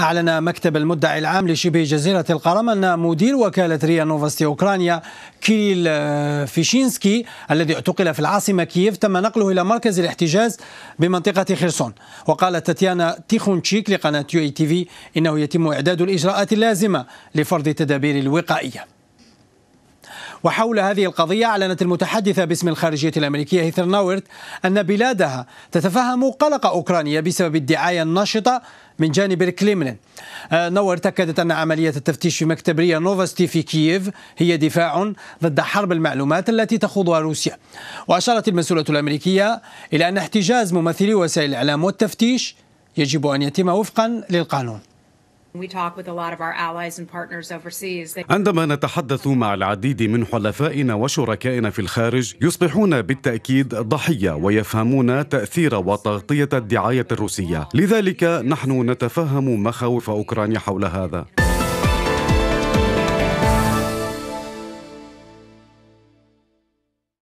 أعلن مكتب المدعي العام لشبه جزيرة القرم أن مدير وكالة ريا نوفاستي أوكرانيا كيريل آه، فيشينسكي الذي اعتقل في العاصمة كييف تم نقله إلى مركز الاحتجاز بمنطقة خرسون وقالت تاتيانا تيخونتشيك لقناة يو اي تي في إنه يتم إعداد الإجراءات اللازمة لفرض التدابير الوقائية وحول هذه القضية أعلنت المتحدثة باسم الخارجية الأمريكية هيثر ناورت أن بلادها تتفهم قلق أوكرانيا بسبب الدعاية النشطة من جانب الكريملين آه، نور تأكدت أن عملية التفتيش في مكتب ريا نوفاستي في كييف هي دفاع ضد حرب المعلومات التي تخوضها روسيا وأشارت المسؤولة الأمريكية إلى أن احتجاز ممثلي وسائل الإعلام والتفتيش يجب أن يتم وفقا للقانون عندما نتحدث مع العديد من حلفائنا وشركائنا في الخارج يصبحون بالتأكيد ضحية ويفهمون تأثير وتغطية الدعاية الروسية لذلك نحن نتفهم مخاوف أوكرانيا حول هذا